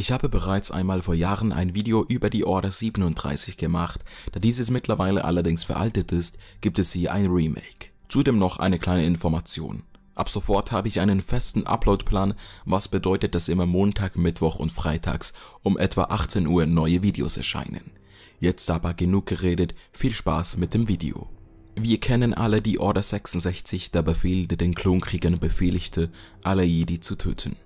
Ich habe bereits einmal vor Jahren ein Video über die Order 37 gemacht, da dieses mittlerweile allerdings veraltet ist, gibt es hier ein Remake. Zudem noch eine kleine Information. Ab sofort habe ich einen festen Uploadplan, was bedeutet, dass immer Montag, Mittwoch und Freitags um etwa 18 Uhr neue Videos erscheinen. Jetzt aber genug geredet, viel Spaß mit dem Video. Wir kennen alle die Order 66, der Befehl, der den Klonkriegern befehligte, alle Jedi zu töten.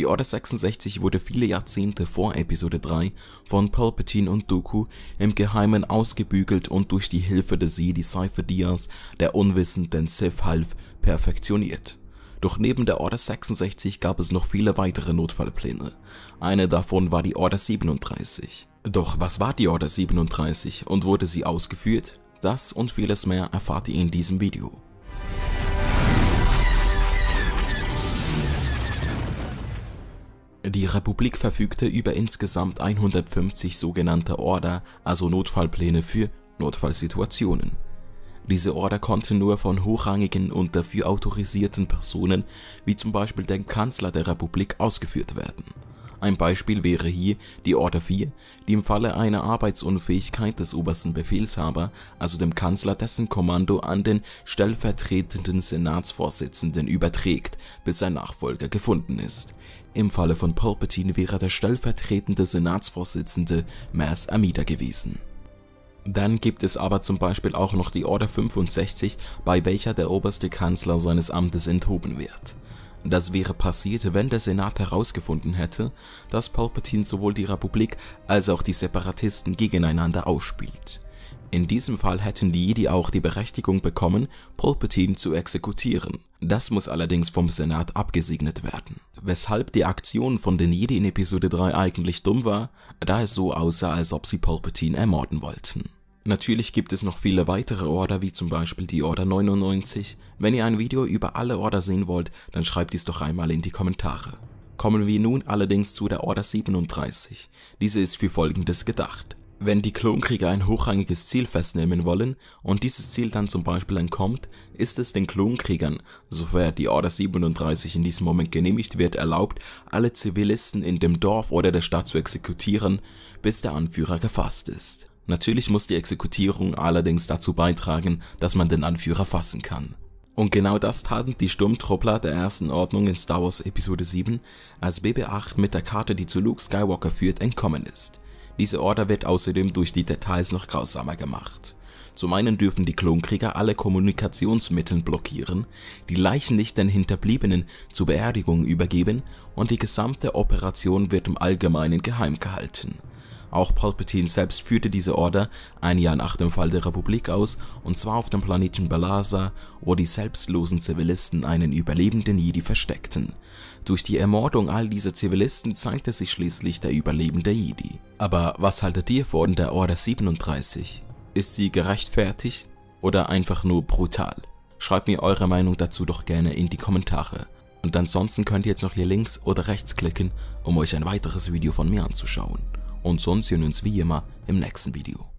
Die Order 66 wurde viele Jahrzehnte vor Episode 3 von Palpatine und Dooku im Geheimen ausgebügelt und durch die Hilfe des Jedi Cypher Diaz, der unwissenden Sith half, perfektioniert. Doch neben der Order 66 gab es noch viele weitere Notfallpläne. Eine davon war die Order 37. Doch was war die Order 37 und wurde sie ausgeführt? Das und vieles mehr erfahrt ihr in diesem Video. Die Republik verfügte über insgesamt 150 sogenannte Order, also Notfallpläne für Notfallsituationen. Diese Order konnten nur von hochrangigen und dafür autorisierten Personen wie zum Beispiel dem Kanzler der Republik ausgeführt werden ein Beispiel wäre hier die Order 4, die im Falle einer Arbeitsunfähigkeit des obersten Befehlshaber, also dem Kanzler, dessen Kommando an den stellvertretenden Senatsvorsitzenden überträgt, bis sein Nachfolger gefunden ist. Im Falle von Palpatine wäre der stellvertretende Senatsvorsitzende Maz Amida gewesen. Dann gibt es aber zum Beispiel auch noch die Order 65, bei welcher der oberste Kanzler seines Amtes enthoben wird. Das wäre passiert, wenn der Senat herausgefunden hätte, dass Palpatine sowohl die Republik als auch die Separatisten gegeneinander ausspielt. In diesem Fall hätten die Jedi auch die Berechtigung bekommen, Palpatine zu exekutieren. Das muss allerdings vom Senat abgesegnet werden. Weshalb die Aktion von den Jedi in Episode 3 eigentlich dumm war, da es so aussah, als ob sie Palpatine ermorden wollten. Natürlich gibt es noch viele weitere Order, wie zum Beispiel die Order 99. Wenn ihr ein Video über alle Order sehen wollt, dann schreibt dies doch einmal in die Kommentare. Kommen wir nun allerdings zu der Order 37. Diese ist für folgendes gedacht. Wenn die Klonkrieger ein hochrangiges Ziel festnehmen wollen und dieses Ziel dann zum Beispiel entkommt, ist es den Klonkriegern, sofern die Order 37 in diesem Moment genehmigt wird, erlaubt, alle Zivilisten in dem Dorf oder der Stadt zu exekutieren, bis der Anführer gefasst ist. Natürlich muss die Exekutierung allerdings dazu beitragen, dass man den Anführer fassen kann. Und genau das taten die Sturmtruppler der ersten Ordnung in Star Wars Episode 7, als BB-8 mit der Karte, die zu Luke Skywalker führt, entkommen ist. Diese Order wird außerdem durch die Details noch grausamer gemacht. Zum einen dürfen die Klonkrieger alle Kommunikationsmittel blockieren, die Leichen nicht den Hinterbliebenen zur Beerdigung übergeben und die gesamte Operation wird im Allgemeinen geheim gehalten. Auch Palpatine selbst führte diese Order ein Jahr nach dem Fall der Republik aus und zwar auf dem Planeten Balasa, wo die selbstlosen Zivilisten einen überlebenden Jedi versteckten. Durch die Ermordung all dieser Zivilisten zeigte sich schließlich der überlebende Jedi. Aber was haltet ihr von der Order 37? Ist sie gerechtfertigt oder einfach nur brutal? Schreibt mir eure Meinung dazu doch gerne in die Kommentare. Und ansonsten könnt ihr jetzt noch hier links oder rechts klicken, um euch ein weiteres Video von mir anzuschauen und sonst sehen wir uns wie immer im nächsten Video.